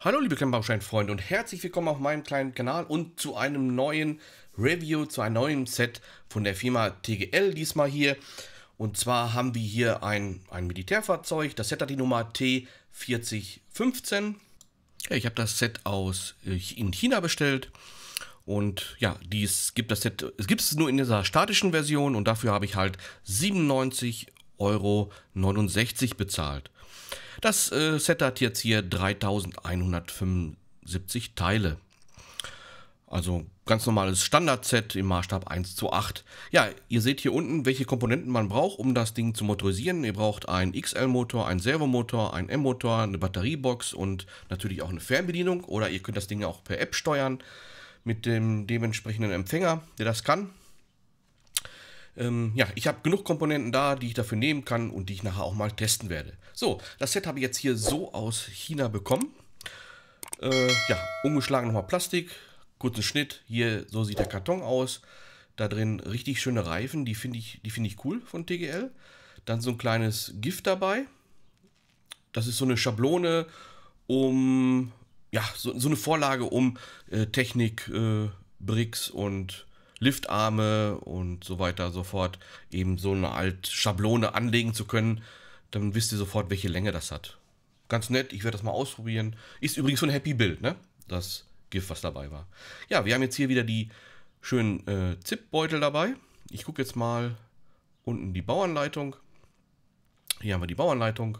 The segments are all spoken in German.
Hallo liebe Klemmbaustein-Freunde und herzlich willkommen auf meinem kleinen Kanal und zu einem neuen Review, zu einem neuen Set von der Firma TGL diesmal hier. Und zwar haben wir hier ein, ein Militärfahrzeug, das Set hat die Nummer T4015. ich habe das Set aus in China bestellt und ja, dies gibt das Set, es gibt es nur in dieser statischen Version und dafür habe ich halt 97,69 Euro bezahlt. Das äh, Set hat jetzt hier 3175 Teile. Also ganz normales Standard-Set im Maßstab 1 zu 8. Ja, ihr seht hier unten, welche Komponenten man braucht, um das Ding zu motorisieren. Ihr braucht einen XL-Motor, einen Servomotor, einen M-Motor, eine Batteriebox und natürlich auch eine Fernbedienung. Oder ihr könnt das Ding auch per App steuern mit dem dementsprechenden Empfänger, der das kann. Ähm, ja, ich habe genug Komponenten da, die ich dafür nehmen kann und die ich nachher auch mal testen werde. So, das Set habe ich jetzt hier so aus China bekommen. Äh, ja, umgeschlagen nochmal Plastik, kurzen Schnitt. Hier, so sieht der Karton aus. Da drin richtig schöne Reifen, die finde ich, find ich cool von TGL. Dann so ein kleines Gift dabei. Das ist so eine Schablone, um, ja, so, so eine Vorlage, um äh, Technik, äh, Bricks und Liftarme und so weiter sofort eben so eine alte Schablone anlegen zu können, dann wisst ihr sofort, welche Länge das hat. Ganz nett, ich werde das mal ausprobieren. Ist übrigens so ein Happy Build, ne? Das GIF, was dabei war. Ja, wir haben jetzt hier wieder die schönen äh, Zip-Beutel dabei. Ich gucke jetzt mal unten die Bauanleitung. Hier haben wir die Bauanleitung.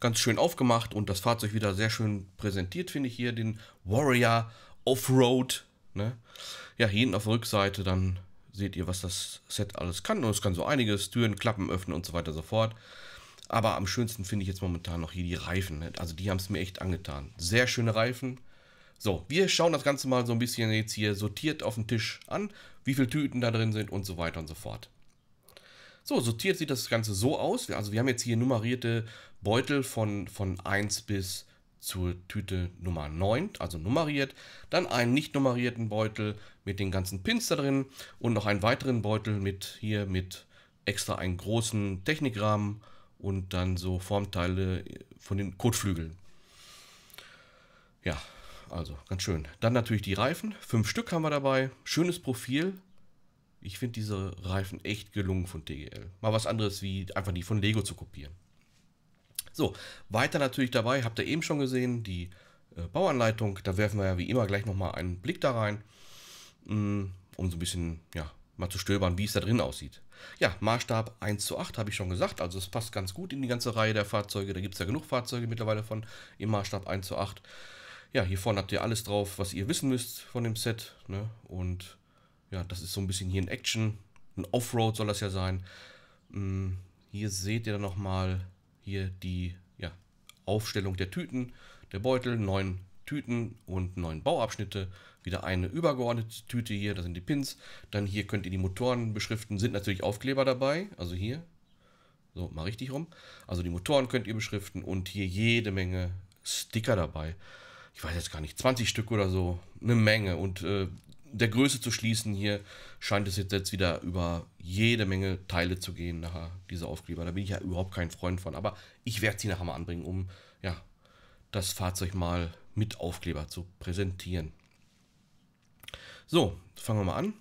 Ganz schön aufgemacht und das Fahrzeug wieder sehr schön präsentiert, finde ich hier. Den Warrior Offroad Ne? Ja, hier hinten auf der Rückseite dann seht ihr, was das Set alles kann. Und es kann so einiges, Türen, Klappen öffnen und so weiter und so fort. Aber am schönsten finde ich jetzt momentan noch hier die Reifen. Ne? Also die haben es mir echt angetan. Sehr schöne Reifen. So, wir schauen das Ganze mal so ein bisschen jetzt hier sortiert auf dem Tisch an, wie viele Tüten da drin sind und so weiter und so fort. So, sortiert sieht das Ganze so aus. Also wir haben jetzt hier nummerierte Beutel von, von 1 bis zur Tüte Nummer 9, also nummeriert, dann einen nicht nummerierten Beutel mit den ganzen Pins da drin und noch einen weiteren Beutel mit hier mit extra einen großen Technikrahmen und dann so Formteile von den Kotflügeln. Ja, also ganz schön. Dann natürlich die Reifen. Fünf Stück haben wir dabei. Schönes Profil. Ich finde diese Reifen echt gelungen von TGL. Mal was anderes wie einfach die von Lego zu kopieren. So, weiter natürlich dabei, habt ihr eben schon gesehen, die äh, Bauanleitung. Da werfen wir ja wie immer gleich nochmal einen Blick da rein, mh, mm, um so ein bisschen, ja, mal zu stöbern, wie es da drin aussieht. Ja, Maßstab 1 zu 8 habe ich schon gesagt, also es passt ganz gut in die ganze Reihe der Fahrzeuge. Da gibt es ja genug Fahrzeuge mittlerweile von im Maßstab 1 zu 8. Ja, hier vorne habt ihr alles drauf, was ihr wissen müsst von dem Set. Ne? Und ja, das ist so ein bisschen hier ein Action, ein Offroad soll das ja sein. Hm, hier seht ihr dann nochmal hier die ja, Aufstellung der Tüten, der Beutel, neun Tüten und neun Bauabschnitte. Wieder eine übergeordnete Tüte hier, das sind die Pins. Dann hier könnt ihr die Motoren beschriften, sind natürlich Aufkleber dabei, also hier. So, mal richtig rum. Also die Motoren könnt ihr beschriften und hier jede Menge Sticker dabei. Ich weiß jetzt gar nicht, 20 Stück oder so, eine Menge. Und äh, der Größe zu schließen hier, scheint es jetzt wieder über jede Menge Teile zu gehen, nachher diese Aufkleber. Da bin ich ja überhaupt kein Freund von, aber ich werde sie nachher mal anbringen, um ja, das Fahrzeug mal mit Aufkleber zu präsentieren. So, fangen wir mal an.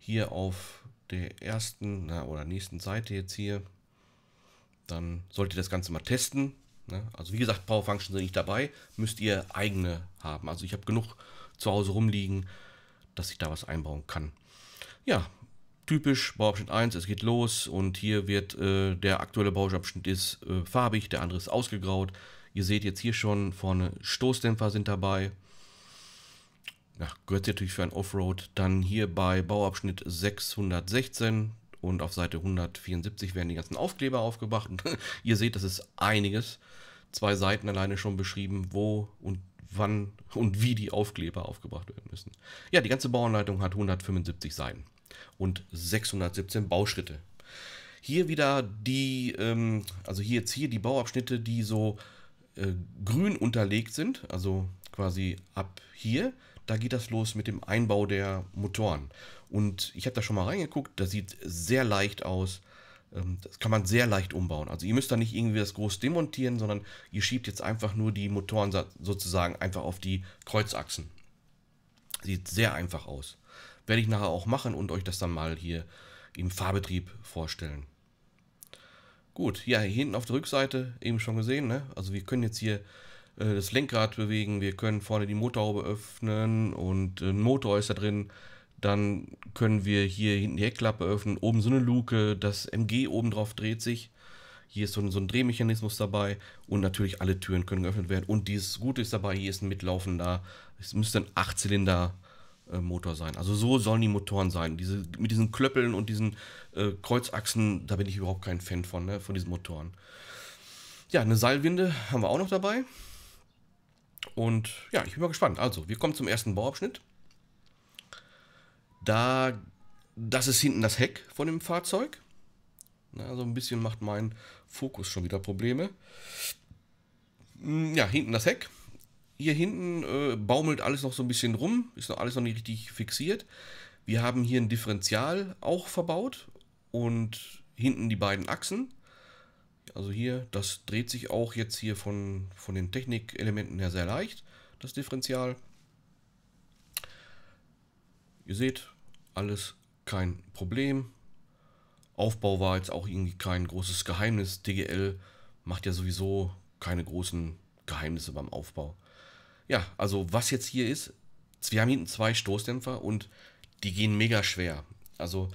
Hier auf der ersten na, oder nächsten Seite jetzt hier, dann solltet ihr das Ganze mal testen. Ne? Also wie gesagt, Power Functions sind nicht dabei, müsst ihr eigene haben. Also ich habe genug zu Hause rumliegen, dass ich da was einbauen kann. Ja, typisch Bauabschnitt 1, es geht los und hier wird äh, der aktuelle Bauabschnitt ist äh, farbig, der andere ist ausgegraut. Ihr seht jetzt hier schon vorne Stoßdämpfer sind dabei. Ja, gehört natürlich für ein Offroad. Dann hier bei Bauabschnitt 616 und auf Seite 174 werden die ganzen Aufkleber aufgebracht. ihr seht, das ist einiges. Zwei Seiten alleine schon beschrieben, wo und wann und wie die Aufkleber aufgebracht werden müssen. Ja, die ganze Bauanleitung hat 175 Seiten und 617 Bauschritte. Hier wieder die, ähm, also hier jetzt hier die Bauabschnitte, die so äh, grün unterlegt sind, also quasi ab hier, da geht das los mit dem Einbau der Motoren. Und ich habe da schon mal reingeguckt, das sieht sehr leicht aus. Ähm, das kann man sehr leicht umbauen. Also ihr müsst da nicht irgendwie das groß demontieren, sondern ihr schiebt jetzt einfach nur die Motoren sozusagen einfach auf die Kreuzachsen. Sieht sehr einfach aus. Werde ich nachher auch machen und euch das dann mal hier im Fahrbetrieb vorstellen. Gut, ja, hier hinten auf der Rückseite eben schon gesehen. Ne? Also wir können jetzt hier äh, das Lenkrad bewegen, wir können vorne die Motorhaube öffnen und äh, ein Motor ist da drin. Dann können wir hier hinten die Heckklappe öffnen, oben so eine Luke, das MG oben drauf dreht sich. Hier ist so ein, so ein Drehmechanismus dabei und natürlich alle Türen können geöffnet werden. Und dieses Gute ist dabei, hier ist ein mitlaufender, es müsste ein Achtzylinder äh, Motor sein. Also so sollen die Motoren sein. Diese, mit diesen Klöppeln und diesen äh, Kreuzachsen, da bin ich überhaupt kein Fan von, ne, von diesen Motoren. Ja, eine Seilwinde haben wir auch noch dabei. Und ja, ich bin mal gespannt. Also, wir kommen zum ersten Bauabschnitt. Da, das ist hinten das Heck von dem Fahrzeug. Na, so ein bisschen macht mein Fokus schon wieder Probleme. Hm, ja, hinten das Heck. Hier hinten äh, baumelt alles noch so ein bisschen rum, ist noch alles noch nicht richtig fixiert. Wir haben hier ein Differential auch verbaut und hinten die beiden Achsen. Also hier, das dreht sich auch jetzt hier von, von den Technikelementen her sehr leicht, das Differential. Ihr seht, alles kein Problem. Aufbau war jetzt auch irgendwie kein großes Geheimnis. DGL macht ja sowieso keine großen Geheimnisse beim Aufbau. Ja, also was jetzt hier ist, wir haben hinten zwei Stoßdämpfer und die gehen mega schwer. Also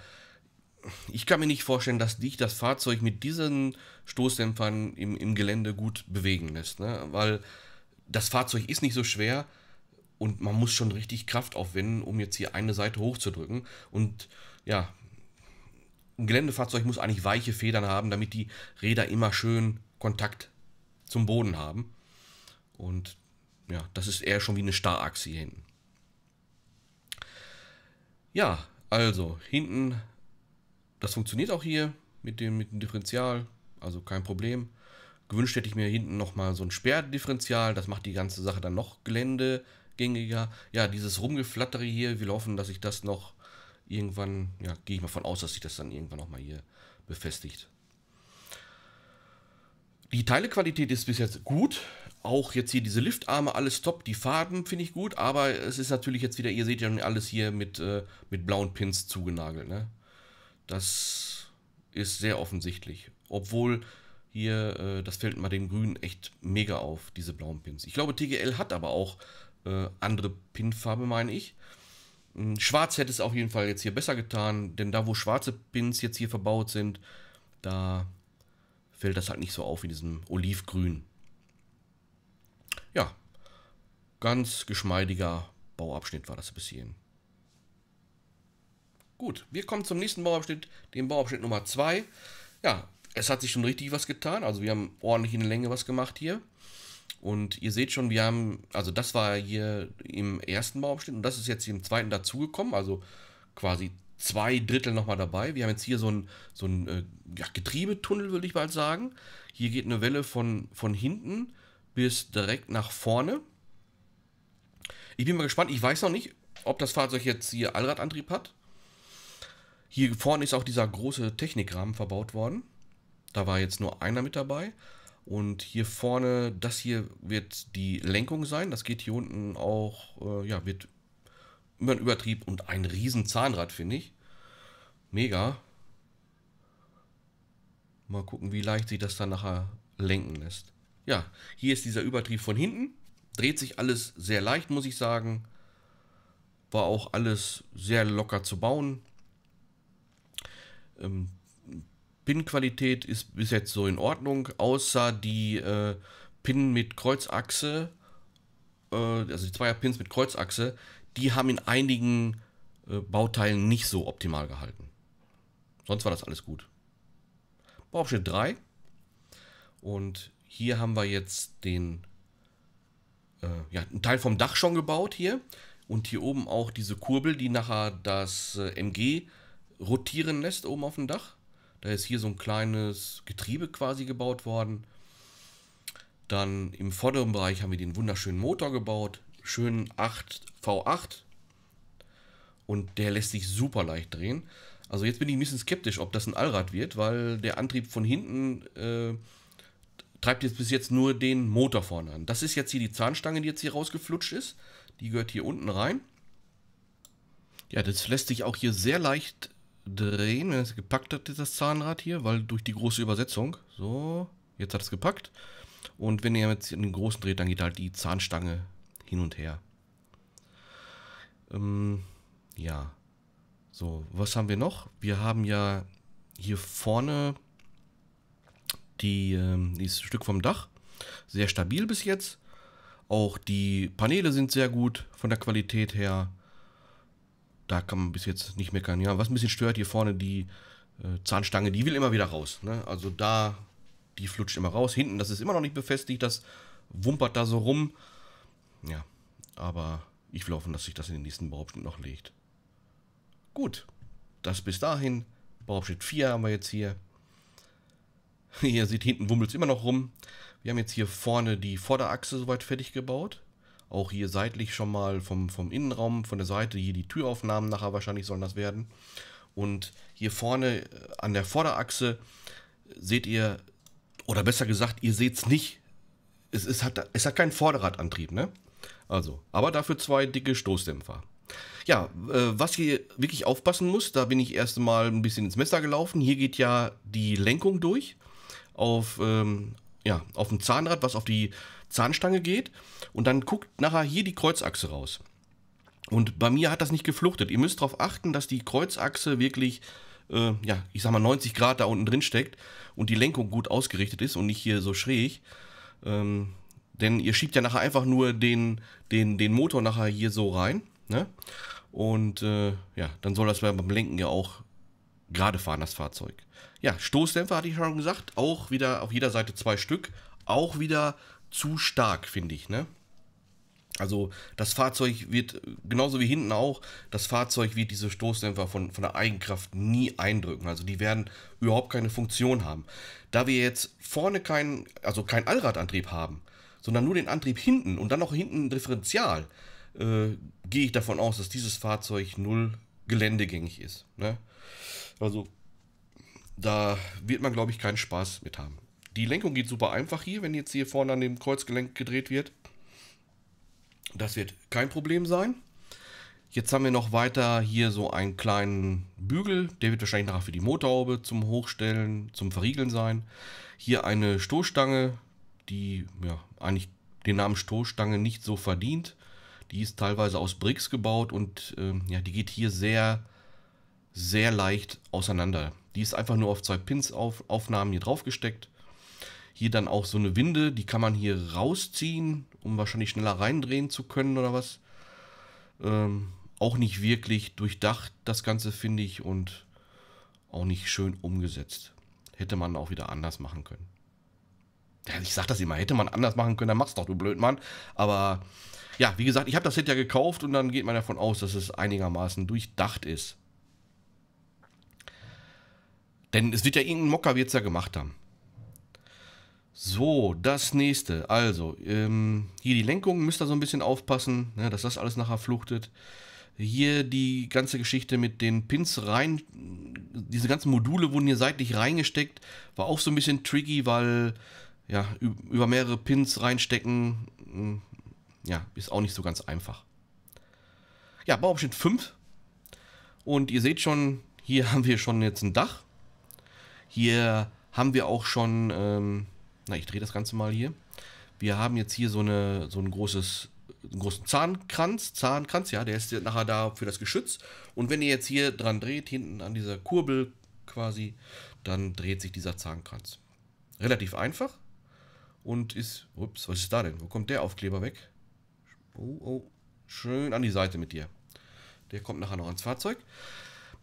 ich kann mir nicht vorstellen, dass dich das Fahrzeug mit diesen Stoßdämpfern im, im Gelände gut bewegen lässt, ne? weil das Fahrzeug ist nicht so schwer, und man muss schon richtig Kraft aufwenden, um jetzt hier eine Seite hochzudrücken. Und ja, ein Geländefahrzeug muss eigentlich weiche Federn haben, damit die Räder immer schön Kontakt zum Boden haben. Und ja, das ist eher schon wie eine Starrachse hier hinten. Ja, also hinten, das funktioniert auch hier mit dem, mit dem Differential, also kein Problem. Gewünscht hätte ich mir hinten nochmal so ein Sperrdifferential, das macht die ganze Sache dann noch Gelände gängiger. Ja, dieses Rumgeflattere hier, wir laufen, dass ich das noch irgendwann, ja, gehe ich mal von aus, dass sich das dann irgendwann nochmal hier befestigt. Die Teilequalität ist bis jetzt gut. Auch jetzt hier diese Liftarme, alles top. Die Farben finde ich gut, aber es ist natürlich jetzt wieder, ihr seht ja alles hier mit, äh, mit blauen Pins zugenagelt. Ne? Das ist sehr offensichtlich. Obwohl hier, äh, das fällt mal dem Grünen echt mega auf, diese blauen Pins. Ich glaube, TGL hat aber auch äh, andere Pinfarbe meine ich. Hm, schwarz hätte es auf jeden Fall jetzt hier besser getan, denn da, wo schwarze Pins jetzt hier verbaut sind, da fällt das halt nicht so auf wie diesem Olivgrün. Ja, ganz geschmeidiger Bauabschnitt war das bis hierhin. Gut, wir kommen zum nächsten Bauabschnitt, dem Bauabschnitt Nummer 2. Ja, es hat sich schon richtig was getan, also wir haben ordentlich in Länge was gemacht hier. Und ihr seht schon, wir haben, also das war hier im ersten Bauabschnitt und das ist jetzt im zweiten dazugekommen, also quasi zwei Drittel nochmal dabei. Wir haben jetzt hier so ein, so einen, äh, ja, Getriebetunnel, würde ich mal sagen. Hier geht eine Welle von, von hinten bis direkt nach vorne. Ich bin mal gespannt, ich weiß noch nicht, ob das Fahrzeug jetzt hier Allradantrieb hat. Hier vorne ist auch dieser große Technikrahmen verbaut worden. Da war jetzt nur einer mit dabei. Und hier vorne, das hier wird die Lenkung sein. Das geht hier unten auch, äh, ja, wird immer ein Übertrieb und ein riesen Zahnrad, finde ich. Mega. Mal gucken, wie leicht sich das dann nachher lenken lässt. Ja, hier ist dieser Übertrieb von hinten. Dreht sich alles sehr leicht, muss ich sagen. War auch alles sehr locker zu bauen. Ähm, Pin-Qualität ist bis jetzt so in Ordnung, außer die äh, Pin mit Kreuzachse, äh, also die Zweier-Pins mit Kreuzachse, die haben in einigen äh, Bauteilen nicht so optimal gehalten. Sonst war das alles gut. Bauabschnitt 3. Und hier haben wir jetzt den äh, ja, einen Teil vom Dach schon gebaut hier. Und hier oben auch diese Kurbel, die nachher das äh, MG rotieren lässt oben auf dem Dach. Da ist hier so ein kleines Getriebe quasi gebaut worden. Dann im vorderen Bereich haben wir den wunderschönen Motor gebaut. Schön 8 V8. Und der lässt sich super leicht drehen. Also jetzt bin ich ein bisschen skeptisch, ob das ein Allrad wird, weil der Antrieb von hinten äh, treibt jetzt bis jetzt nur den Motor vorne an. Das ist jetzt hier die Zahnstange, die jetzt hier rausgeflutscht ist. Die gehört hier unten rein. Ja, das lässt sich auch hier sehr leicht drehen, wenn es gepackt hat, das Zahnrad hier, weil durch die große Übersetzung. So, jetzt hat es gepackt. Und wenn ihr jetzt in den großen dreht, dann geht halt die Zahnstange hin und her. Ähm, ja. So, was haben wir noch? Wir haben ja hier vorne die, ähm, dieses Stück vom Dach. Sehr stabil bis jetzt. Auch die Paneele sind sehr gut von der Qualität her. Da kann man bis jetzt nicht meckern. Ja, was ein bisschen stört, hier vorne die äh, Zahnstange, die will immer wieder raus. Ne? Also da, die flutscht immer raus. Hinten, das ist immer noch nicht befestigt, das wumpert da so rum. Ja, aber ich will hoffen, dass sich das in den nächsten Bauabschnitt noch legt. Gut, das bis dahin. Bauabschnitt 4 haben wir jetzt hier. Ihr seht, hinten wummelt es immer noch rum. Wir haben jetzt hier vorne die Vorderachse soweit fertig gebaut. Auch hier seitlich schon mal vom, vom Innenraum, von der Seite, hier die Türaufnahmen nachher wahrscheinlich sollen das werden. Und hier vorne äh, an der Vorderachse seht ihr, oder besser gesagt, ihr seht es nicht. Es, es, hat, es hat keinen Vorderradantrieb, ne? Also, aber dafür zwei dicke Stoßdämpfer. Ja, äh, was hier wirklich aufpassen muss, da bin ich erst mal ein bisschen ins Messer gelaufen. Hier geht ja die Lenkung durch auf, ähm, ja, auf dem Zahnrad, was auf die Zahnstange geht und dann guckt nachher hier die Kreuzachse raus. Und bei mir hat das nicht gefluchtet. Ihr müsst darauf achten, dass die Kreuzachse wirklich, äh, ja, ich sag mal 90 Grad da unten drin steckt und die Lenkung gut ausgerichtet ist und nicht hier so schräg. Ähm, denn ihr schiebt ja nachher einfach nur den, den, den Motor nachher hier so rein. Ne? Und äh, ja, dann soll das beim Lenken ja auch gerade fahren, das Fahrzeug. Ja, Stoßdämpfer hatte ich schon gesagt, auch wieder auf jeder Seite zwei Stück. Auch wieder zu stark, finde ich, ne? Also das Fahrzeug wird, genauso wie hinten auch, das Fahrzeug wird diese Stoßdämpfer von, von der Eigenkraft nie eindrücken. Also die werden überhaupt keine Funktion haben. Da wir jetzt vorne keinen, also keinen Allradantrieb haben, sondern nur den Antrieb hinten und dann auch hinten ein Differential, äh, gehe ich davon aus, dass dieses Fahrzeug null geländegängig ist. Ne? Also da wird man, glaube ich, keinen Spaß mit haben. Die Lenkung geht super einfach hier, wenn jetzt hier vorne an dem Kreuzgelenk gedreht wird. Das wird kein Problem sein. Jetzt haben wir noch weiter hier so einen kleinen Bügel. Der wird wahrscheinlich nachher für die Motorhaube zum Hochstellen, zum Verriegeln sein. Hier eine Stoßstange, die ja, eigentlich den Namen Stoßstange nicht so verdient. Die ist teilweise aus Bricks gebaut und äh, ja, die geht hier sehr, sehr leicht auseinander. Die ist einfach nur auf zwei Pins-Aufnahmen hier drauf gesteckt. Hier dann auch so eine Winde, die kann man hier rausziehen, um wahrscheinlich schneller reindrehen zu können oder was. Ähm, auch nicht wirklich durchdacht, das Ganze finde ich, und auch nicht schön umgesetzt. Hätte man auch wieder anders machen können. Ja, ich sag das immer, hätte man anders machen können, dann mach's doch, du Blödmann. Aber ja, wie gesagt, ich habe das Set ja gekauft und dann geht man davon aus, dass es einigermaßen durchdacht ist. Denn es wird ja irgendein Mocker wird es ja gemacht haben. So, das nächste. Also, ähm, hier die Lenkung müsst ihr so ein bisschen aufpassen, ne, dass das alles nachher fluchtet. Hier die ganze Geschichte mit den Pins rein. Diese ganzen Module wurden hier seitlich reingesteckt. War auch so ein bisschen tricky, weil ja, über mehrere Pins reinstecken, hm, ja, ist auch nicht so ganz einfach. Ja, Bauabschnitt 5. Und ihr seht schon, hier haben wir schon jetzt ein Dach. Hier haben wir auch schon... Ähm, na, ich drehe das Ganze mal hier. Wir haben jetzt hier so, eine, so ein großes, einen großen Zahnkranz. Zahnkranz, ja, der ist nachher da für das Geschütz. Und wenn ihr jetzt hier dran dreht, hinten an dieser Kurbel quasi, dann dreht sich dieser Zahnkranz. Relativ einfach. Und ist. Ups, was ist da denn? Wo kommt der Aufkleber weg? Oh, oh. Schön an die Seite mit dir. Der kommt nachher noch ans Fahrzeug.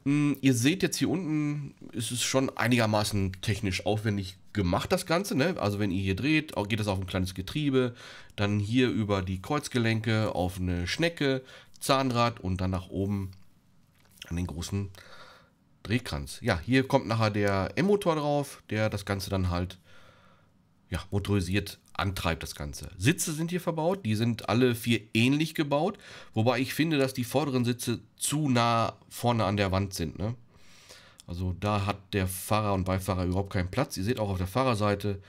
Hm, ihr seht jetzt hier unten, ist es schon einigermaßen technisch aufwendig gemacht, das Ganze. Ne? Also wenn ihr hier dreht, geht das auf ein kleines Getriebe, dann hier über die Kreuzgelenke auf eine Schnecke, Zahnrad und dann nach oben an den großen Drehkranz. Ja, hier kommt nachher der M-Motor drauf, der das Ganze dann halt ja, motorisiert antreibt das Ganze. Sitze sind hier verbaut, die sind alle vier ähnlich gebaut, wobei ich finde, dass die vorderen Sitze zu nah vorne an der Wand sind. Ne? Also da hat der Fahrer und Beifahrer überhaupt keinen Platz. Ihr seht auch auf der Fahrerseite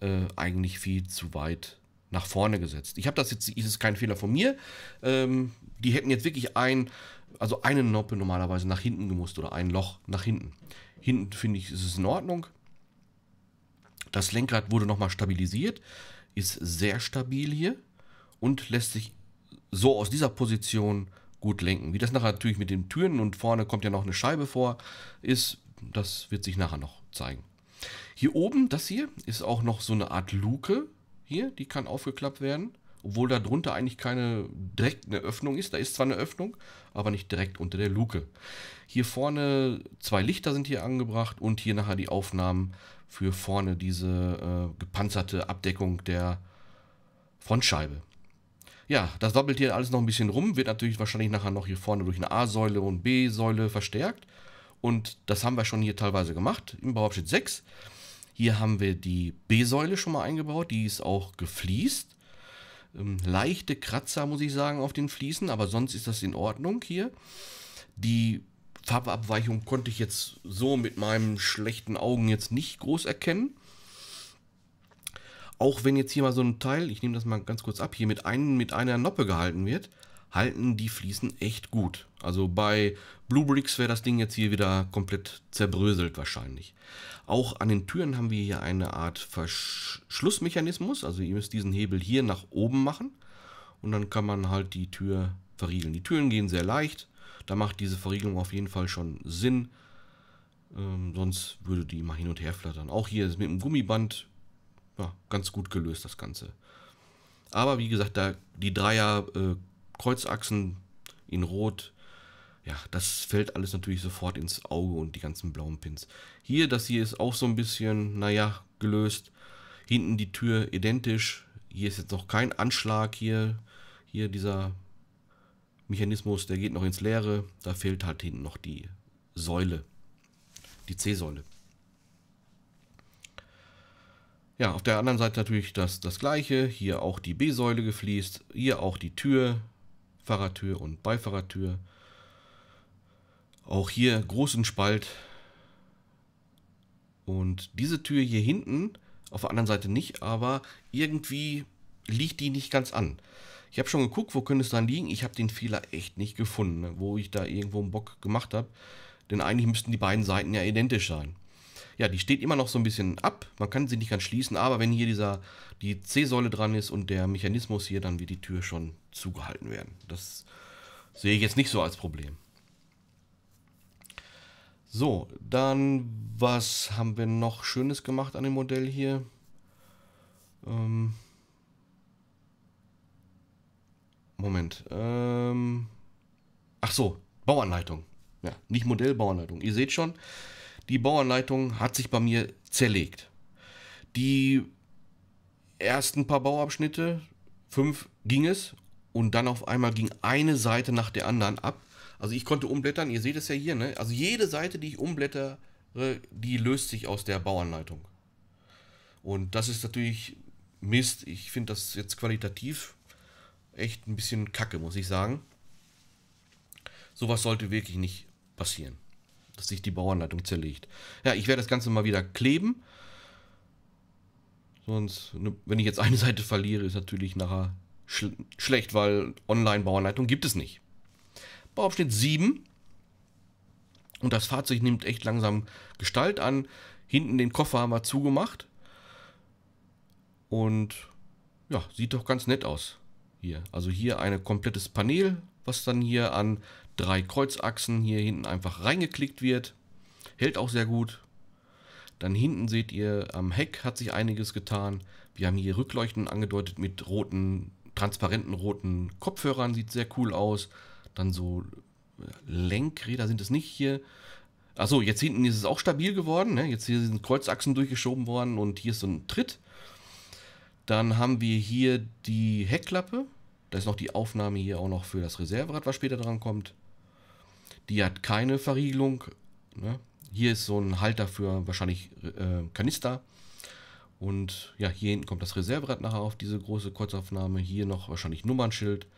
äh, eigentlich viel zu weit nach vorne gesetzt. Ich habe das jetzt, ist es kein Fehler von mir. Ähm, die hätten jetzt wirklich ein, also eine Noppe normalerweise nach hinten gemusst oder ein Loch nach hinten. Hinten finde ich, ist es in Ordnung. Das Lenkrad wurde nochmal stabilisiert, ist sehr stabil hier und lässt sich so aus dieser Position gut lenken. Wie das nachher natürlich mit den Türen und vorne kommt ja noch eine Scheibe vor, ist, das wird sich nachher noch zeigen. Hier oben, das hier, ist auch noch so eine Art Luke. Hier, die kann aufgeklappt werden, obwohl da drunter eigentlich keine direkt eine Öffnung ist. Da ist zwar eine Öffnung, aber nicht direkt unter der Luke. Hier vorne zwei Lichter sind hier angebracht und hier nachher die Aufnahmen für vorne diese äh, gepanzerte Abdeckung der Frontscheibe. Ja, das doppelt hier alles noch ein bisschen rum, wird natürlich wahrscheinlich nachher noch hier vorne durch eine A-Säule und B-Säule verstärkt. Und das haben wir schon hier teilweise gemacht im Bauabschnitt 6. Hier haben wir die B-Säule schon mal eingebaut, die ist auch gefliest. Ähm, leichte Kratzer, muss ich sagen, auf den Fliesen, aber sonst ist das in Ordnung hier. Die Farbabweichung konnte ich jetzt so mit meinen schlechten Augen jetzt nicht groß erkennen. Auch wenn jetzt hier mal so ein Teil, ich nehme das mal ganz kurz ab, hier mit, ein, mit einer Noppe gehalten wird, halten die Fliesen echt gut. Also bei Blue Bricks wäre das Ding jetzt hier wieder komplett zerbröselt wahrscheinlich. Auch an den Türen haben wir hier eine Art Verschlussmechanismus. Also ihr müsst diesen Hebel hier nach oben machen und dann kann man halt die Tür verriegeln. Die Türen gehen sehr leicht. Da macht diese Verriegelung auf jeden Fall schon Sinn. Ähm, sonst würde die immer hin und her flattern. Auch hier ist mit dem Gummiband ja, ganz gut gelöst das Ganze. Aber wie gesagt, da die Dreier äh, Kreuzachsen in Rot, ja, das fällt alles natürlich sofort ins Auge und die ganzen blauen Pins. Hier, das hier ist auch so ein bisschen, naja, gelöst. Hinten die Tür identisch. Hier ist jetzt noch kein Anschlag hier. Hier dieser Mechanismus, der geht noch ins Leere. Da fehlt halt hinten noch die Säule, die C-Säule. Ja, auf der anderen Seite natürlich das, das gleiche. Hier auch die B-Säule gefliest, hier auch die Tür, Fahrertür und Beifahrertür. Auch hier großen Spalt. Und diese Tür hier hinten, auf der anderen Seite nicht, aber irgendwie liegt die nicht ganz an. Ich habe schon geguckt, wo könnte es dann liegen. Ich habe den Fehler echt nicht gefunden, ne? wo ich da irgendwo einen Bock gemacht habe. Denn eigentlich müssten die beiden Seiten ja identisch sein. Ja, die steht immer noch so ein bisschen ab. Man kann sie nicht ganz schließen, aber wenn hier dieser, die C-Säule dran ist und der Mechanismus hier, dann wird die Tür schon zugehalten werden. Das sehe ich jetzt nicht so als Problem. So, dann was haben wir noch Schönes gemacht an dem Modell hier? Ähm, Moment. Ähm, ach so, Bauanleitung. Ja, nicht Modellbauanleitung. Ihr seht schon, die Bauanleitung hat sich bei mir zerlegt. Die ersten paar Bauabschnitte, fünf ging es und dann auf einmal ging eine Seite nach der anderen ab. Also ich konnte umblättern, ihr seht es ja hier, ne? Also jede Seite, die ich umblättere, die löst sich aus der Bauanleitung. Und das ist natürlich Mist. Ich finde das jetzt qualitativ echt ein bisschen kacke, muss ich sagen. Sowas sollte wirklich nicht passieren, dass sich die Bauanleitung zerlegt. Ja, ich werde das Ganze mal wieder kleben. Sonst, ne, wenn ich jetzt eine Seite verliere, ist natürlich nachher schl schlecht, weil Online-Bauanleitung gibt es nicht. Bauabschnitt 7. Und das Fahrzeug nimmt echt langsam Gestalt an. Hinten den Koffer haben wir zugemacht. Und ja, sieht doch ganz nett aus. Hier, also hier ein komplettes Panel, was dann hier an drei Kreuzachsen hier hinten einfach reingeklickt wird. Hält auch sehr gut. Dann hinten seht ihr, am Heck hat sich einiges getan. Wir haben hier Rückleuchten angedeutet mit roten, transparenten roten Kopfhörern. Sieht sehr cool aus. Dann so äh, Lenkräder sind es nicht hier. Achso, jetzt hinten ist es auch stabil geworden. Ne? Jetzt hier sind Kreuzachsen durchgeschoben worden und hier ist so ein Tritt. Dann haben wir hier die Heckklappe. Da ist noch die Aufnahme hier auch noch für das Reserverad, was später dran kommt. Die hat keine Verriegelung. Ne? Hier ist so ein Halter für wahrscheinlich äh, Kanister. Und ja, hier hinten kommt das Reserverad nachher auf diese große Kurzaufnahme. Hier noch wahrscheinlich Nummernschild.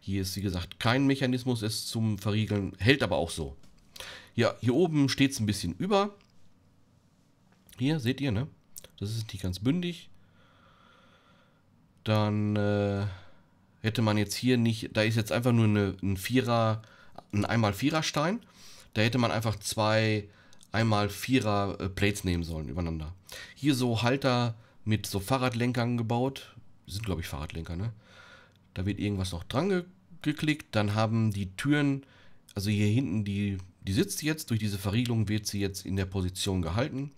Hier ist, wie gesagt, kein Mechanismus es zum Verriegeln. Hält aber auch so. Ja, hier oben steht es ein bisschen über. Hier, seht ihr, ne? Das ist nicht ganz bündig. Dann äh, hätte man jetzt hier nicht, da ist jetzt einfach nur eine, ein Vierer, ein einmal Vierer Stein, da hätte man einfach zwei einmal Vierer äh, Plates nehmen sollen übereinander. Hier so Halter mit so Fahrradlenkern gebaut, sind glaube ich Fahrradlenker, ne? Da wird irgendwas noch dran ge geklickt, dann haben die Türen, also hier hinten die, die sitzt jetzt, durch diese Verriegelung wird sie jetzt in der Position gehalten.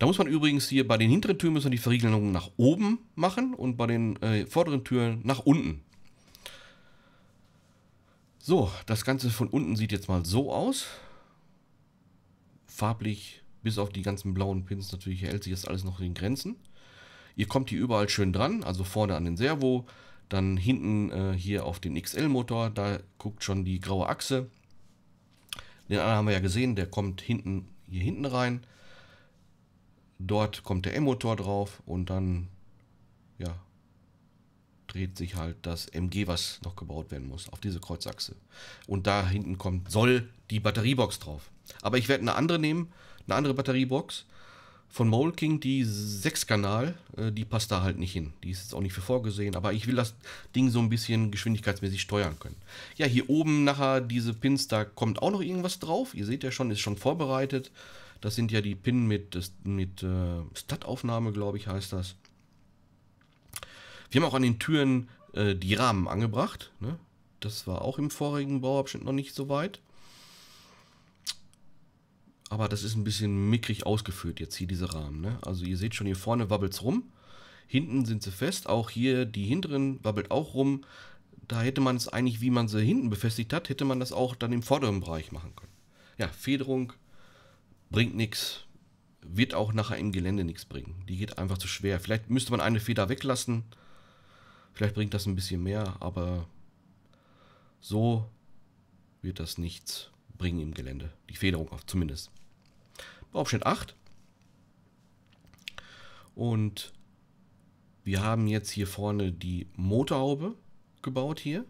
Da muss man übrigens hier bei den hinteren Türen muss man die Verriegelung nach oben machen und bei den äh, vorderen Türen nach unten. So, das Ganze von unten sieht jetzt mal so aus. Farblich, bis auf die ganzen blauen Pins natürlich, hält sich das alles noch in Grenzen. Ihr kommt hier überall schön dran, also vorne an den Servo, dann hinten äh, hier auf den XL-Motor, da guckt schon die graue Achse. Den anderen haben wir ja gesehen, der kommt hinten hier hinten rein. Dort kommt der M-Motor drauf und dann ja, dreht sich halt das MG, was noch gebaut werden muss, auf diese Kreuzachse. Und da hinten kommt, soll die Batteriebox drauf. Aber ich werde eine andere nehmen, eine andere Batteriebox von Mole King, die 6-Kanal, äh, die passt da halt nicht hin. Die ist jetzt auch nicht für vorgesehen, aber ich will das Ding so ein bisschen geschwindigkeitsmäßig steuern können. Ja, hier oben nachher diese Pins, da kommt auch noch irgendwas drauf. Ihr seht ja schon, ist schon vorbereitet. Das sind ja die Pin mit, mit äh, stud glaube ich, heißt das. Wir haben auch an den Türen äh, die Rahmen angebracht. Ne? Das war auch im vorigen Bauabschnitt noch nicht so weit. Aber das ist ein bisschen mickrig ausgeführt jetzt hier, diese Rahmen. Ne? Also ihr seht schon, hier vorne wabbelt es rum. Hinten sind sie fest. Auch hier die hinteren wabbelt auch rum. Da hätte man es eigentlich, wie man sie hinten befestigt hat, hätte man das auch dann im vorderen Bereich machen können. Ja, Federung, bringt nichts, wird auch nachher im Gelände nichts bringen. Die geht einfach zu schwer. Vielleicht müsste man eine Feder weglassen, vielleicht bringt das ein bisschen mehr, aber so wird das nichts bringen im Gelände. Die Federung auf zumindest. Bauabschnitt 8. Und wir haben jetzt hier vorne die Motorhaube gebaut hier.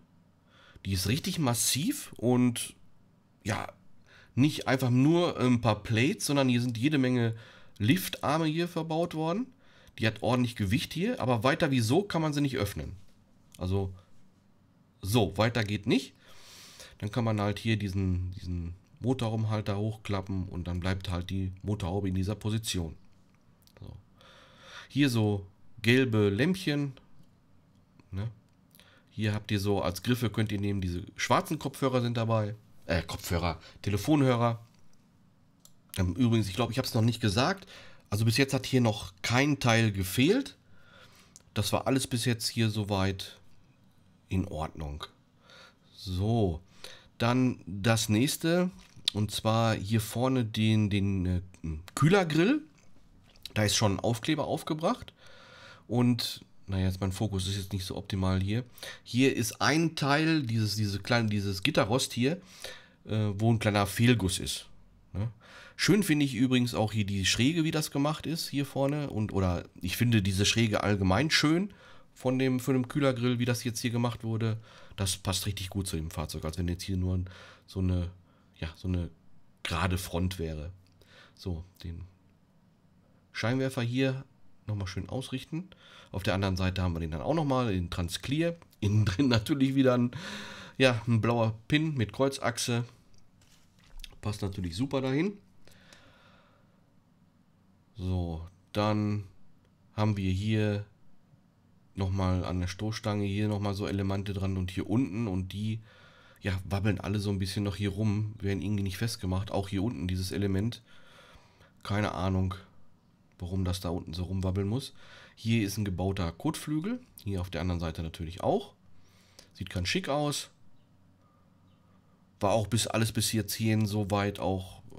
Die ist richtig massiv und ja, nicht einfach nur ein ähm, paar Plates, sondern hier sind jede Menge Liftarme hier verbaut worden. Die hat ordentlich Gewicht hier, aber weiter wie so kann man sie nicht öffnen. Also so, weiter geht nicht. Dann kann man halt hier diesen, diesen Motorraumhalter hochklappen und dann bleibt halt die Motorhaube in dieser Position. So. Hier so gelbe Lämpchen. Ne? Hier habt ihr so als Griffe könnt ihr nehmen, diese schwarzen Kopfhörer sind dabei äh, Kopfhörer, Telefonhörer. Ähm, übrigens, ich glaube, ich habe es noch nicht gesagt. Also bis jetzt hat hier noch kein Teil gefehlt. Das war alles bis jetzt hier soweit in Ordnung. So, dann das nächste. Und zwar hier vorne den, den äh, Kühlergrill. Da ist schon ein Aufkleber aufgebracht. Und, naja, jetzt mein Fokus ist jetzt nicht so optimal hier. Hier ist ein Teil, dieses, diese kleine, dieses Gitterrost hier, äh, wo ein kleiner Fehlguss ist. Ne? Schön finde ich übrigens auch hier die Schräge, wie das gemacht ist, hier vorne. Und, oder ich finde diese Schräge allgemein schön von dem, von dem Kühlergrill, wie das jetzt hier gemacht wurde. Das passt richtig gut zu dem Fahrzeug, als wenn jetzt hier nur so eine, ja, so eine gerade Front wäre. So, den Scheinwerfer hier nochmal schön ausrichten. Auf der anderen Seite haben wir den dann auch nochmal den Transclear. Innen drin natürlich wieder ein ja, ein blauer Pin mit Kreuzachse. Passt natürlich super dahin. So, dann haben wir hier nochmal an der Stoßstange hier nochmal so Elemente dran und hier unten und die ja, wabbeln alle so ein bisschen noch hier rum, werden irgendwie nicht festgemacht. Auch hier unten dieses Element. Keine Ahnung, warum das da unten so rumwabbeln muss. Hier ist ein gebauter Kotflügel, hier auf der anderen Seite natürlich auch. Sieht ganz schick aus war auch bis alles bis hierhin soweit auch äh,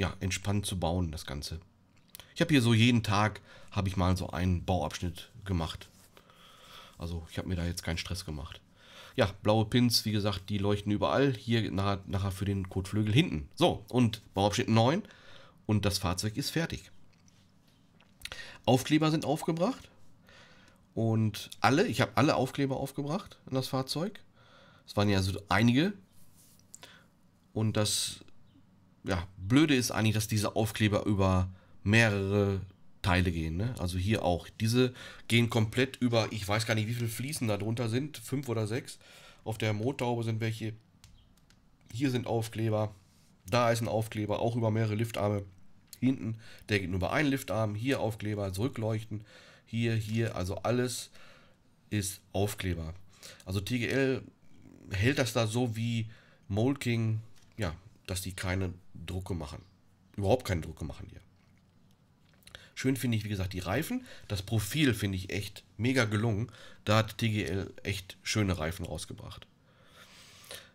ja, entspannt zu bauen, das Ganze. Ich habe hier so jeden Tag, habe ich mal so einen Bauabschnitt gemacht. Also ich habe mir da jetzt keinen Stress gemacht. Ja, blaue Pins, wie gesagt, die leuchten überall. Hier nachher, nachher für den Kotflügel hinten. So, und Bauabschnitt 9 und das Fahrzeug ist fertig. Aufkleber sind aufgebracht. Und alle, ich habe alle Aufkleber aufgebracht in das Fahrzeug. Es waren ja so einige, und das ja, Blöde ist eigentlich, dass diese Aufkleber über mehrere Teile gehen. Ne? Also hier auch. Diese gehen komplett über, ich weiß gar nicht, wie viele Fliesen da drunter sind. Fünf oder sechs. Auf der Motorhaube sind welche. Hier sind Aufkleber. Da ist ein Aufkleber, auch über mehrere Liftarme. Hinten, der geht nur über einen Liftarm. Hier Aufkleber, zurückleuchten. Hier, hier, also alles ist Aufkleber. Also TGL hält das da so wie Molking ja, dass die keine Drucke machen. Überhaupt keine Drucke machen hier. Schön finde ich, wie gesagt, die Reifen. Das Profil finde ich echt mega gelungen. Da hat TGL echt schöne Reifen rausgebracht.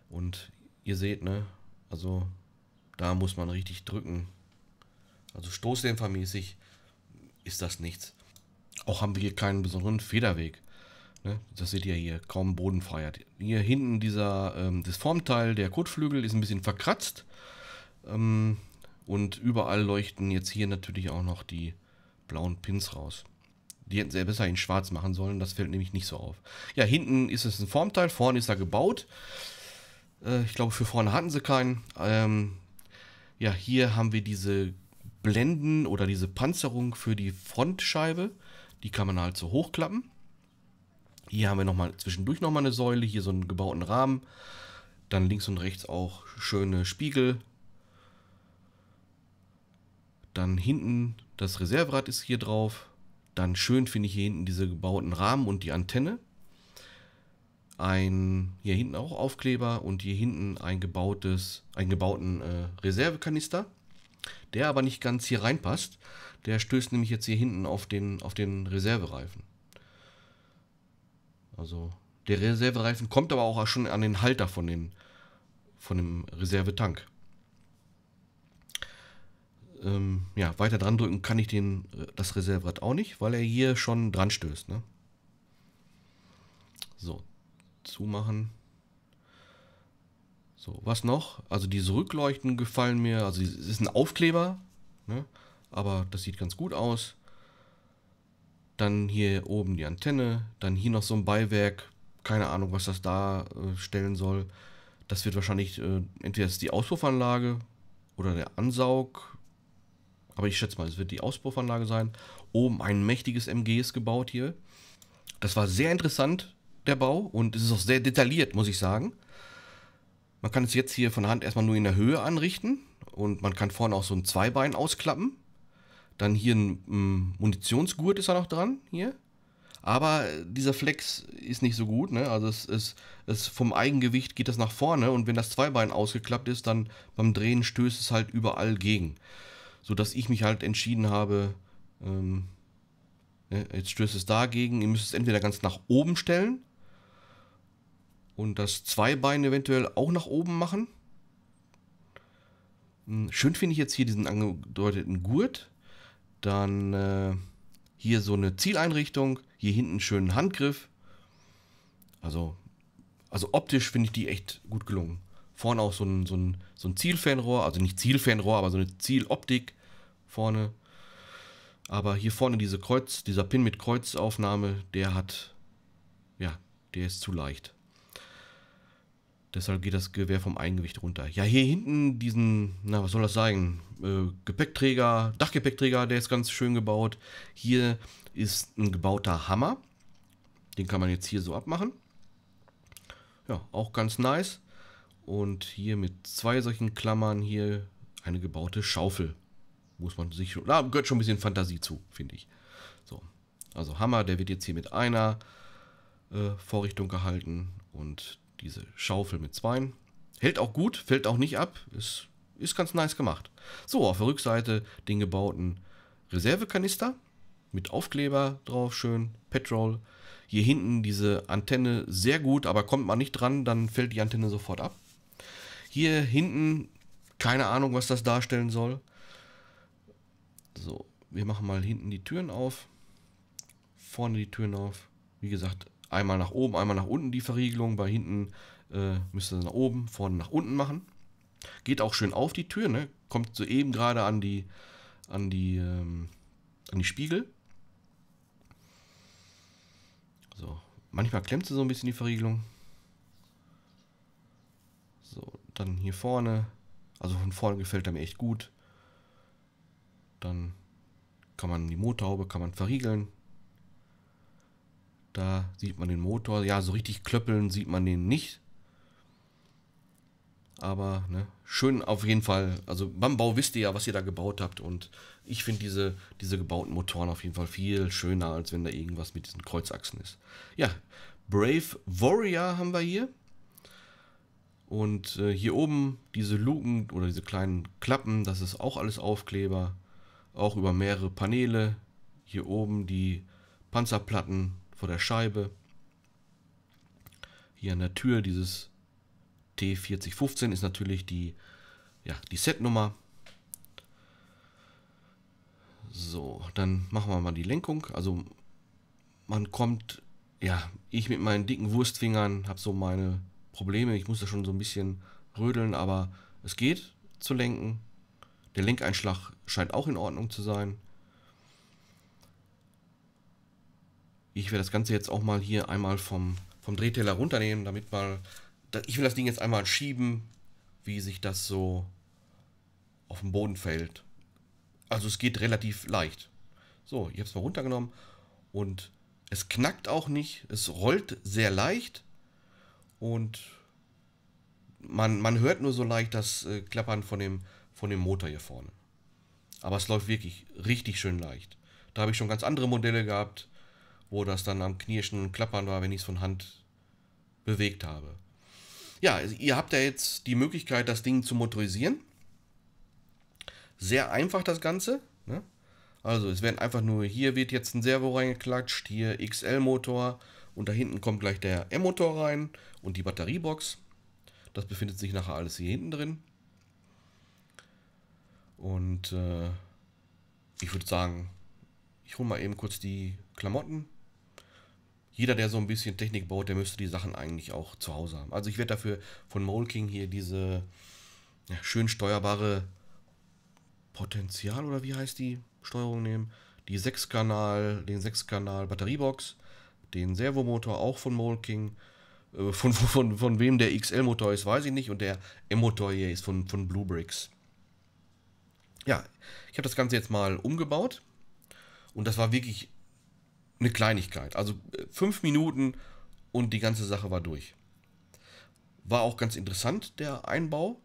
Und ihr seht, ne, also da muss man richtig drücken. Also stoßdämpfermäßig ist das nichts. Auch haben wir hier keinen besonderen Federweg. Ne? Das seht ihr hier, kaum bodenfreiheit. Hier hinten dieser, ähm, das Formteil der Kotflügel ist ein bisschen verkratzt. Ähm, und überall leuchten jetzt hier natürlich auch noch die blauen Pins raus. Die hätten sie ja besser in schwarz machen sollen, das fällt nämlich nicht so auf. Ja, hinten ist es ein Formteil, vorne ist er gebaut. Äh, ich glaube, für vorne hatten sie keinen. Ähm, ja, hier haben wir diese Blenden oder diese Panzerung für die Frontscheibe. Die kann man halt so hochklappen. Hier haben wir nochmal zwischendurch nochmal eine Säule, hier so einen gebauten Rahmen. Dann links und rechts auch schöne Spiegel. Dann hinten das Reserverad ist hier drauf. Dann schön finde ich hier hinten diese gebauten Rahmen und die Antenne. Ein, hier hinten auch Aufkleber und hier hinten ein gebautes, einen gebauten äh, Reservekanister, der aber nicht ganz hier reinpasst. Der stößt nämlich jetzt hier hinten auf den, auf den Reservereifen. Also der Reservereifen kommt aber auch schon an den Halter von, den, von dem Reservetank. Ähm, ja, weiter dran drücken kann ich den, äh, das Reserverad auch nicht, weil er hier schon dran stößt. Ne? So, zumachen. So, was noch? Also diese Rückleuchten gefallen mir. Also es ist ein Aufkleber, ne? aber das sieht ganz gut aus. Dann hier oben die Antenne. Dann hier noch so ein Beiwerk. Keine Ahnung, was das darstellen äh, soll. Das wird wahrscheinlich äh, entweder ist die Auspuffanlage oder der Ansaug. Aber ich schätze mal, es wird die Auspuffanlage sein. Oben ein mächtiges MG ist gebaut hier. Das war sehr interessant, der Bau. Und es ist auch sehr detailliert, muss ich sagen. Man kann es jetzt hier von der Hand erstmal nur in der Höhe anrichten. Und man kann vorne auch so ein Zweibein ausklappen. Dann hier ein Munitionsgurt ist er noch dran, hier. Aber dieser Flex ist nicht so gut, ne? Also es ist vom Eigengewicht geht das nach vorne und wenn das Zweibein ausgeklappt ist, dann beim Drehen stößt es halt überall gegen. Sodass ich mich halt entschieden habe, ähm, ne? jetzt stößt es dagegen, ihr müsst es entweder ganz nach oben stellen und das Zweibein eventuell auch nach oben machen. Hm, schön finde ich jetzt hier diesen angedeuteten Gurt. Dann äh, hier so eine Zieleinrichtung. Hier hinten einen schönen Handgriff. Also, also optisch finde ich die echt gut gelungen. Vorne auch so ein, so ein, so ein Zielfernrohr. Also nicht Zielfernrohr, aber so eine Zieloptik vorne. Aber hier vorne diese Kreuz, dieser Pin mit Kreuzaufnahme, der hat, ja, der ist zu leicht. Deshalb geht das Gewehr vom Eigengewicht runter. Ja, hier hinten diesen, na, was soll das sein? Äh, Gepäckträger, Dachgepäckträger, der ist ganz schön gebaut. Hier ist ein gebauter Hammer. Den kann man jetzt hier so abmachen. Ja, auch ganz nice. Und hier mit zwei solchen Klammern hier eine gebaute Schaufel. Muss man sich schon, da gehört schon ein bisschen Fantasie zu, finde ich. So, also Hammer, der wird jetzt hier mit einer äh, Vorrichtung gehalten und diese Schaufel mit Zweien. Hält auch gut, fällt auch nicht ab, ist, ist ganz nice gemacht. So, auf der Rückseite den gebauten Reservekanister mit Aufkleber drauf, schön, Petrol. Hier hinten diese Antenne sehr gut, aber kommt man nicht dran, dann fällt die Antenne sofort ab. Hier hinten, keine Ahnung, was das darstellen soll. So, wir machen mal hinten die Türen auf, vorne die Türen auf. Wie gesagt, einmal nach oben, einmal nach unten die Verriegelung. Bei hinten äh, müsst ihr nach oben, vorne nach unten machen. Geht auch schön auf die Tür, ne? Kommt eben gerade an die, an die, ähm, an die Spiegel. So, manchmal klemmt sie so ein bisschen die Verriegelung. So, dann hier vorne. Also von vorne gefällt er mir echt gut. Dann kann man die Motorhaube kann man verriegeln. Da sieht man den Motor. Ja, so richtig klöppeln sieht man den nicht. Aber ne, schön auf jeden Fall. Also beim Bau wisst ihr ja, was ihr da gebaut habt. Und ich finde diese, diese gebauten Motoren auf jeden Fall viel schöner, als wenn da irgendwas mit diesen Kreuzachsen ist. Ja, Brave Warrior haben wir hier. Und äh, hier oben diese Luken oder diese kleinen Klappen, das ist auch alles Aufkleber. Auch über mehrere Paneele. Hier oben die Panzerplatten vor der Scheibe. Hier an der Tür dieses T4015 ist natürlich die, ja, die Setnummer. So, dann machen wir mal die Lenkung. Also man kommt, ja, ich mit meinen dicken Wurstfingern habe so meine Probleme. Ich muss da schon so ein bisschen rödeln, aber es geht zu lenken. Der Lenkeinschlag scheint auch in Ordnung zu sein. Ich werde das Ganze jetzt auch mal hier einmal vom, vom Drehteller runternehmen, damit mal... Ich will das Ding jetzt einmal schieben, wie sich das so auf den Boden fällt. Also es geht relativ leicht. So, ich habe es mal runtergenommen und es knackt auch nicht. Es rollt sehr leicht und man, man hört nur so leicht das äh, Klappern von dem, von dem Motor hier vorne. Aber es läuft wirklich richtig schön leicht. Da habe ich schon ganz andere Modelle gehabt, wo das dann am Knirschen und Klappern war, wenn ich es von Hand bewegt habe. Ja, also ihr habt ja jetzt die Möglichkeit, das Ding zu motorisieren. Sehr einfach das Ganze. Ne? Also es werden einfach nur, hier wird jetzt ein Servo reingeklatscht, hier XL-Motor und da hinten kommt gleich der M-Motor rein und die Batteriebox. Das befindet sich nachher alles hier hinten drin. Und äh, ich würde sagen, ich hole mal eben kurz die Klamotten jeder, der so ein bisschen Technik baut, der müsste die Sachen eigentlich auch zu Hause haben. Also ich werde dafür von Molking hier diese ja, schön steuerbare Potenzial oder wie heißt die Steuerung nehmen. Die 6-Kanal, den 6-Kanal Batteriebox, den Servomotor auch von Molking. Äh, von, von, von, von wem der XL-Motor ist, weiß ich nicht. Und der M-Motor hier ist von, von Blue Bricks. Ja, ich habe das Ganze jetzt mal umgebaut. Und das war wirklich eine Kleinigkeit. Also äh, fünf Minuten und die ganze Sache war durch. War auch ganz interessant, der Einbau.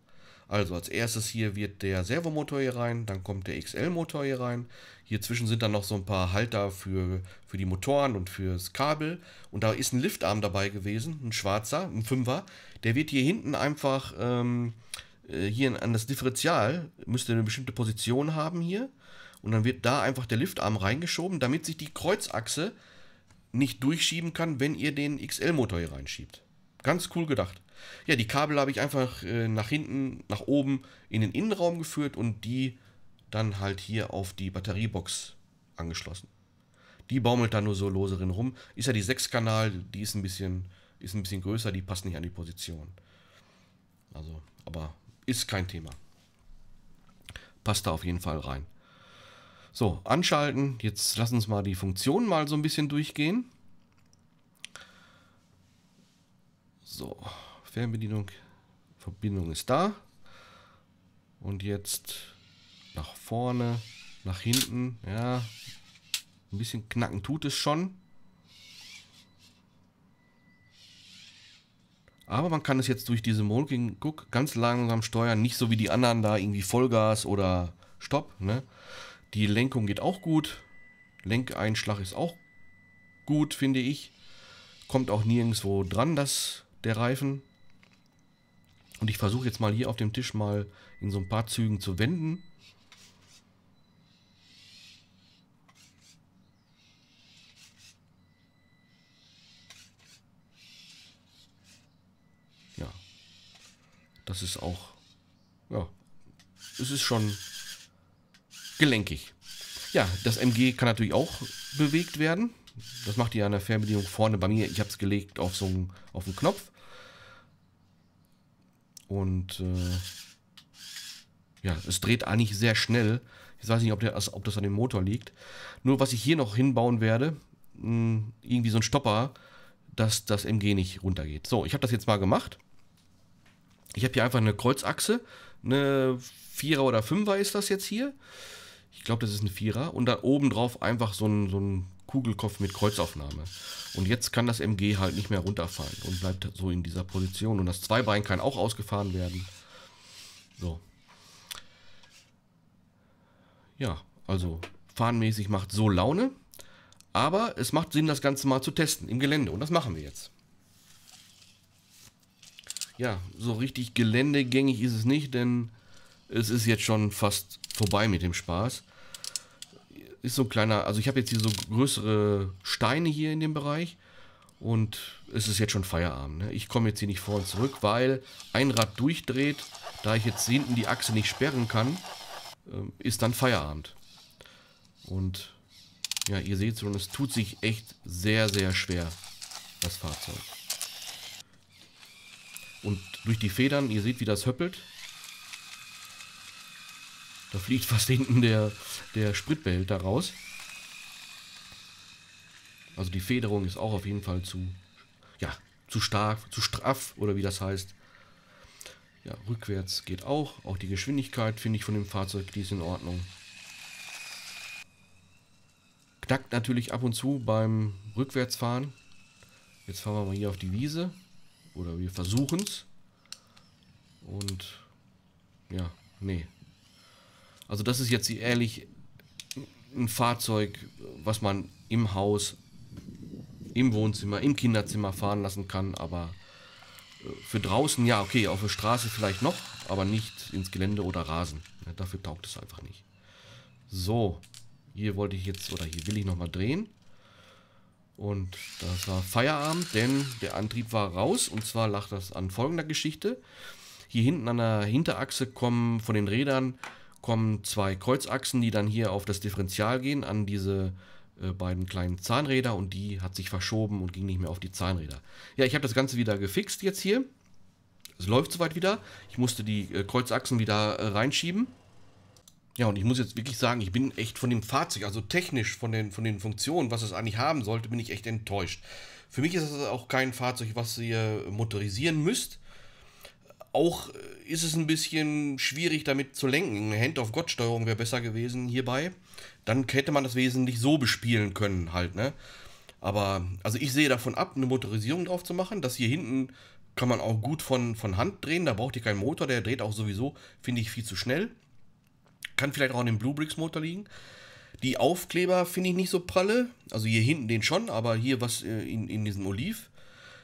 Also als erstes hier wird der Servomotor hier rein, dann kommt der XL-Motor hier rein. Hier zwischen sind dann noch so ein paar Halter für, für die Motoren und fürs Kabel. Und da ist ein Liftarm dabei gewesen, ein schwarzer, ein Fünfer. Der wird hier hinten einfach ähm, äh, hier an das Differential, müsste eine bestimmte Position haben hier. Und dann wird da einfach der Liftarm reingeschoben, damit sich die Kreuzachse nicht durchschieben kann, wenn ihr den XL-Motor hier reinschiebt. Ganz cool gedacht. Ja, die Kabel habe ich einfach äh, nach hinten, nach oben in den Innenraum geführt und die dann halt hier auf die Batteriebox angeschlossen. Die baumelt da nur so lose drin rum. Ist ja die 6-Kanal, die ist ein, bisschen, ist ein bisschen größer, die passt nicht an die Position. Also, aber ist kein Thema. Passt da auf jeden Fall rein. So, anschalten. Jetzt lass uns mal die Funktionen mal so ein bisschen durchgehen. So, Fernbedienung, Verbindung ist da. Und jetzt nach vorne, nach hinten. Ja, ein bisschen knacken tut es schon. Aber man kann es jetzt durch diese Molking Cook ganz langsam steuern, nicht so wie die anderen da irgendwie Vollgas oder Stopp, ne? Die Lenkung geht auch gut. Lenkeinschlag ist auch gut, finde ich. Kommt auch nirgendwo dran, dass der Reifen. Und ich versuche jetzt mal hier auf dem Tisch mal in so ein paar Zügen zu wenden. Ja. Das ist auch... Ja. Es ist schon gelenkig. Ja, das MG kann natürlich auch bewegt werden. Das macht ihr an der Fernbedienung vorne bei mir. Ich habe es gelegt auf so einen, auf einen Knopf. Und äh, ja, es dreht eigentlich sehr schnell. Ich weiß nicht, ob, der, ob das an dem Motor liegt. Nur was ich hier noch hinbauen werde, mh, hm, irgendwie so ein Stopper, dass das MG nicht runtergeht. So, ich habe das jetzt mal gemacht. Ich habe hier einfach eine Kreuzachse, eine Vierer oder Fünfer ist das jetzt hier. Ich glaube, das ist ein Vierer. Und da oben drauf einfach so ein, so ein Kugelkopf mit Kreuzaufnahme. Und jetzt kann das MG halt nicht mehr runterfallen und bleibt so in dieser Position. Und das Zweibein kann auch ausgefahren werden. So. Ja, also fahrenmäßig macht so Laune. Aber es macht Sinn, das Ganze mal zu testen im Gelände. Und das machen wir jetzt. Ja, so richtig geländegängig ist es nicht, denn es ist jetzt schon fast vorbei mit dem Spaß. Ist so ein kleiner, also ich habe jetzt hier so größere Steine hier in dem Bereich und es ist jetzt schon Feierabend. Ne? Ich komme jetzt hier nicht vor und zurück, weil ein Rad durchdreht, da ich jetzt hinten die Achse nicht sperren kann, ähm, ist dann Feierabend. Und ja, ihr seht schon, es tut sich echt sehr, sehr schwer, das Fahrzeug. Und durch die Federn, ihr seht, wie das höppelt, da fliegt fast hinten der, der Spritbehälter raus. Also die Federung ist auch auf jeden Fall zu, ja, zu stark, zu straff oder wie das heißt. Ja, rückwärts geht auch. Auch die Geschwindigkeit finde ich von dem Fahrzeug, die ist in Ordnung. Knackt natürlich ab und zu beim Rückwärtsfahren. Jetzt fahren wir mal hier auf die Wiese. Oder wir versuchen es. Und ja, nee, also das ist jetzt ehrlich ein Fahrzeug, was man im Haus, im Wohnzimmer, im Kinderzimmer fahren lassen kann, aber äh, für draußen, ja, okay, auf der Straße vielleicht noch, aber nicht ins Gelände oder Rasen. Ja, dafür taugt es einfach nicht. So, hier wollte ich jetzt, oder hier will ich nochmal drehen. Und das war Feierabend, denn der Antrieb war raus. Und zwar lag das an folgender Geschichte. Hier hinten an der Hinterachse kommen von den Rädern kommen zwei Kreuzachsen, die dann hier auf das Differential gehen, an diese äh, beiden kleinen Zahnräder und die hat sich verschoben und ging nicht mehr auf die Zahnräder. Ja, ich habe das Ganze wieder gefixt jetzt hier. Es läuft soweit wieder. Ich musste die äh, Kreuzachsen wieder äh, reinschieben. Ja, und ich muss jetzt wirklich sagen, ich bin echt von dem Fahrzeug, also technisch von den, von den Funktionen, was es eigentlich haben sollte, bin ich echt enttäuscht. Für mich ist es auch kein Fahrzeug, was ihr motorisieren müsst. Auch äh, ist es ein bisschen schwierig damit zu lenken. Eine Hand-of-God-Steuerung wäre besser gewesen hierbei. Dann hätte man das wesentlich so bespielen können halt, ne? Aber, also ich sehe davon ab, eine Motorisierung drauf zu machen. Das hier hinten kann man auch gut von, von Hand drehen. Da braucht ihr keinen Motor. Der dreht auch sowieso, finde ich, viel zu schnell. Kann vielleicht auch an dem Blue Bricks Motor liegen. Die Aufkleber finde ich nicht so pralle. Also hier hinten den schon, aber hier was äh, in, in diesem Oliv.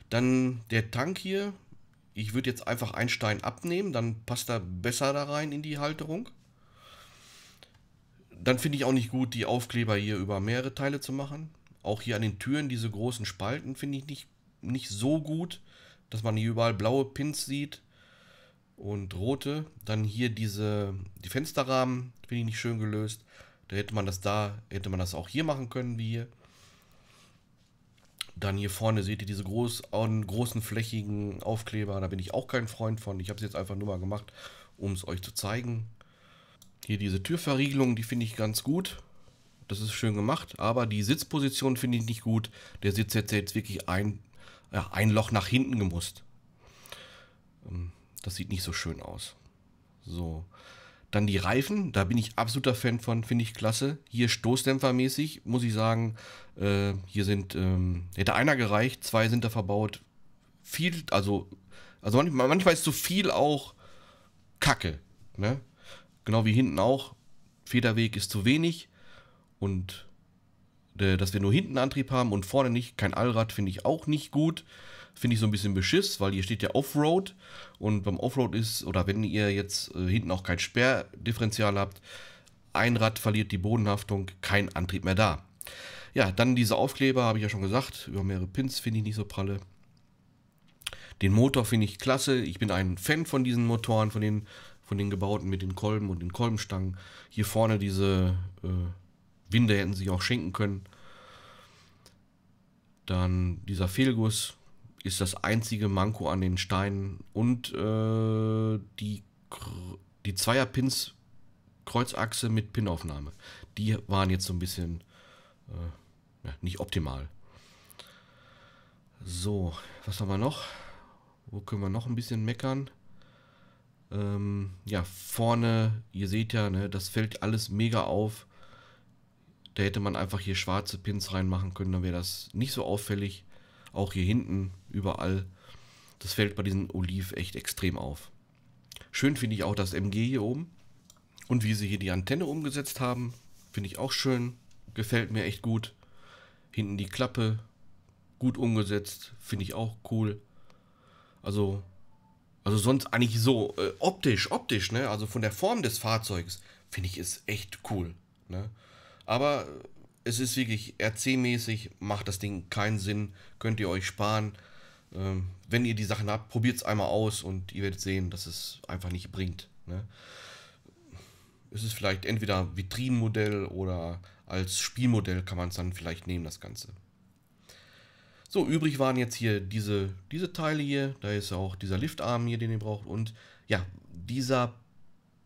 Dann der Tank hier, ich würde jetzt einfach einen Stein abnehmen, dann passt er besser da rein in die Halterung. Dann finde ich auch nicht gut, die Aufkleber hier über mehrere Teile zu machen. Auch hier an den Türen diese großen Spalten finde ich nicht, nicht so gut, dass man hier überall blaue Pins sieht und rote. Dann hier diese die Fensterrahmen finde ich nicht schön gelöst. Da hätte man das da, hätte man das auch hier machen können wie hier. Dann hier vorne seht ihr diese groß, großen flächigen Aufkleber. Da bin ich auch kein Freund von. Ich habe es jetzt einfach nur mal gemacht, um es euch zu zeigen. Hier diese Türverriegelung, die finde ich ganz gut. Das ist schön gemacht, aber die Sitzposition finde ich nicht gut. Der Sitz hätte jetzt wirklich ein, ja, ein Loch nach hinten gemusst. Ähm, das sieht nicht so schön aus. So, dann die Reifen, da bin ich absoluter Fan von, finde ich klasse. Hier Stoßdämpfermäßig, muss ich sagen, äh, hier sind, ähm, hätte einer gereicht, zwei sind da verbaut. Viel, also, also manchmal, manchmal ist zu viel auch Kacke. Ne? Genau wie hinten auch, Federweg ist zu wenig und äh, dass wir nur hinten Antrieb haben und vorne nicht, kein Allrad finde ich auch nicht gut. Finde ich so ein bisschen beschiss, weil hier steht ja Offroad und beim Offroad ist, oder wenn ihr jetzt äh, hinten auch kein Sperrdifferenzial habt, ein Rad verliert die Bodenhaftung, kein Antrieb mehr da. Ja, dann diese Aufkleber, habe ich ja schon gesagt, über mehrere Pins finde ich nicht so pralle. Den Motor finde ich klasse. Ich bin ein Fan von diesen Motoren, von den, von den gebauten mit den Kolben und den Kolbenstangen. Hier vorne diese äh, Winde hätten sie auch schenken können. Dann dieser Fehlguss ist das einzige Manko an den Steinen. Und äh, die, die Zweierpins Kreuzachse mit Pinaufnahme. Die waren jetzt so ein bisschen äh, nicht optimal. So, was haben wir noch? Wo können wir noch ein bisschen meckern? Ähm, ja, vorne, ihr seht ja, ne, das fällt alles mega auf. Da hätte man einfach hier schwarze Pins reinmachen können, dann wäre das nicht so auffällig. Auch hier hinten überall. Das fällt bei diesen Oliv echt extrem auf. Schön finde ich auch das MG hier oben. Und wie sie hier die Antenne umgesetzt haben, finde ich auch schön. Gefällt mir echt gut. Hinten die Klappe, gut umgesetzt, finde ich auch cool. Also, also sonst eigentlich so äh, optisch, optisch, ne? Also von der Form des Fahrzeugs finde ich es echt cool, ne? Aber es ist wirklich RC-mäßig, macht das Ding keinen Sinn, könnt ihr euch sparen ähm, wenn ihr die Sachen habt, probiert es einmal aus und ihr werdet sehen, dass es einfach nicht bringt. Ne? Es ist vielleicht entweder ein Vitrinenmodell oder als Spielmodell kann man es dann vielleicht nehmen, das Ganze. So, übrig waren jetzt hier diese, diese Teile hier. Da ist auch dieser Liftarm hier, den ihr braucht. Und ja, dieser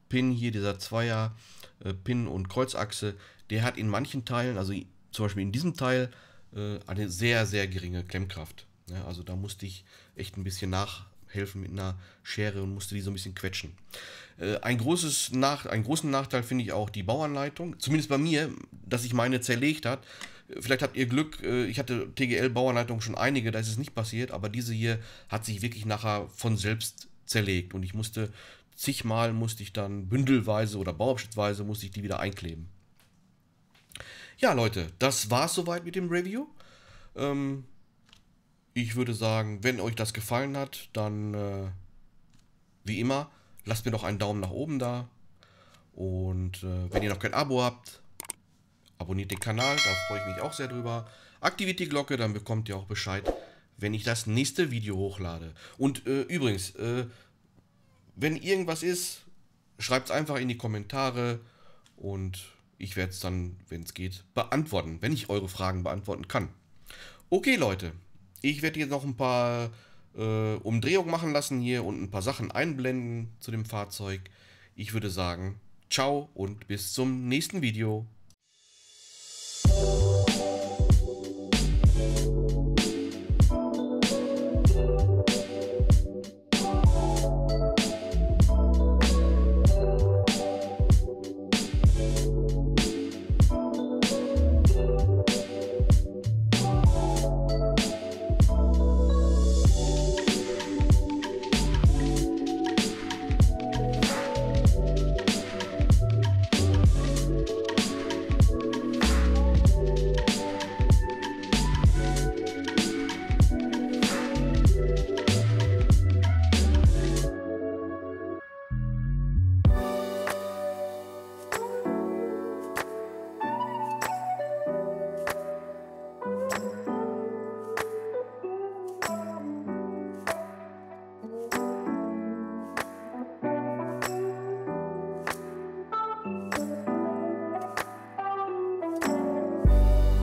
Pin hier, dieser Zweier äh, Pin und Kreuzachse, der hat in manchen Teilen, also zum Beispiel in diesem Teil, äh, eine sehr, sehr geringe Klemmkraft. Ja, ne? also da musste ich echt ein bisschen nachhelfen mit einer Schere und musste die so ein bisschen quetschen. Äh, ein großes Nach einen großen Nachteil finde ich auch die Bauanleitung. Zumindest bei mir, dass ich meine zerlegt hat. Vielleicht habt ihr Glück, äh, ich hatte TGL-Bauanleitung schon einige, da ist es nicht passiert, aber diese hier hat sich wirklich nachher von selbst zerlegt und ich musste zigmal musste ich dann bündelweise oder bauabschnittweise musste ich die wieder einkleben. Ja, Leute, das war's soweit mit dem Review. Ähm, ich würde sagen, wenn euch das gefallen hat, dann äh, wie immer, lasst mir doch einen Daumen nach oben da. Und äh, wenn ihr noch kein Abo habt, abonniert den Kanal, da freue ich mich auch sehr drüber. Aktiviert die Glocke, dann bekommt ihr auch Bescheid, wenn ich das nächste Video hochlade. Und äh, übrigens, äh, wenn irgendwas ist, schreibt es einfach in die Kommentare und ich werde es dann, wenn es geht, beantworten, wenn ich eure Fragen beantworten kann. Okay, Leute, ich werde jetzt noch ein paar äh, Umdrehungen machen lassen hier und ein paar Sachen einblenden zu dem Fahrzeug. Ich würde sagen, ciao und bis zum nächsten Video.